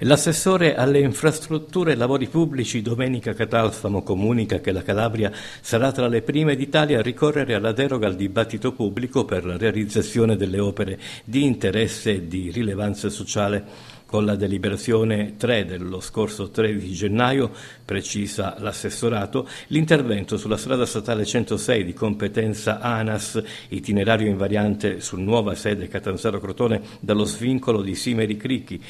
L'assessore alle infrastrutture e lavori pubblici Domenica Catalfamo comunica che la Calabria sarà tra le prime d'Italia a ricorrere alla deroga al dibattito pubblico per la realizzazione delle opere di interesse e di rilevanza sociale. Con la deliberazione 3 dello scorso 13 gennaio, precisa l'assessorato, l'intervento sulla strada statale 106 di competenza ANAS, itinerario invariante su nuova sede Catanzaro Crotone dallo svincolo di Simeri Cricchi,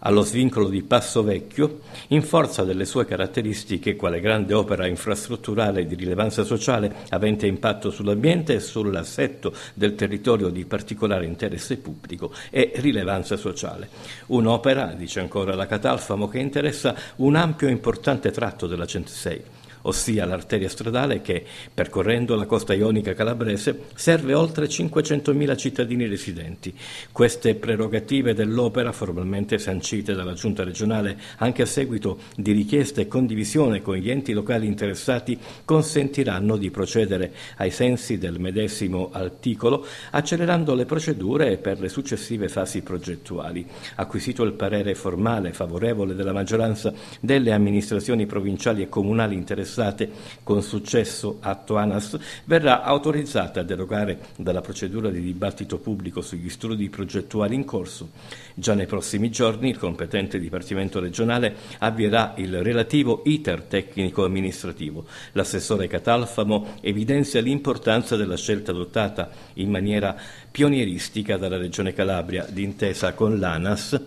allo svincolo di Passo Vecchio, in forza delle sue caratteristiche quale grande opera infrastrutturale di rilevanza sociale avente impatto sull'ambiente e sull'assetto del territorio di particolare interesse pubblico e rilevanza sociale. Un'opera, dice ancora la Catalfamo, che interessa un ampio e importante tratto della 106 ossia l'arteria stradale che, percorrendo la costa ionica calabrese, serve oltre 500.000 cittadini residenti. Queste prerogative dell'opera, formalmente sancite dalla Giunta regionale anche a seguito di richieste e condivisione con gli enti locali interessati, consentiranno di procedere ai sensi del medesimo articolo, accelerando le procedure per le successive fasi progettuali. Acquisito il parere formale favorevole della maggioranza delle amministrazioni provinciali e comunali interessate, incassate con successo atto ANAS, verrà autorizzata a derogare dalla procedura di dibattito pubblico sugli studi progettuali in corso. Già nei prossimi giorni il competente Dipartimento regionale avvierà il relativo iter tecnico-amministrativo. L'assessore Catalfamo evidenzia l'importanza della scelta adottata in maniera pionieristica dalla Regione Calabria d'intesa con l'ANAS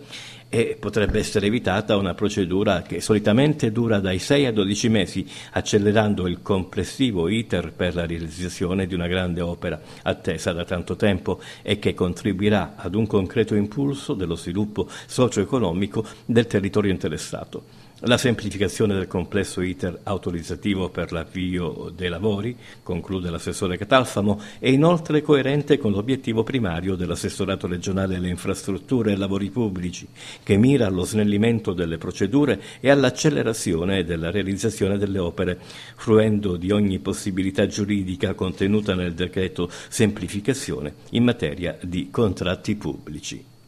e potrebbe essere evitata una procedura che solitamente dura dai 6 a 12 mesi, accelerando il complessivo iter per la realizzazione di una grande opera attesa da tanto tempo e che contribuirà ad un concreto impulso dello sviluppo socio-economico del territorio interessato la semplificazione del complesso iter autorizzativo per l'avvio dei lavori, conclude l'assessore Catalfamo, è inoltre coerente con l'obiettivo primario dell'assessorato regionale alle infrastrutture e lavori pubblici, che mira allo snellimento delle procedure e all'accelerazione della realizzazione delle opere, fruendo di ogni possibilità giuridica contenuta nel decreto semplificazione in materia di contratti pubblici.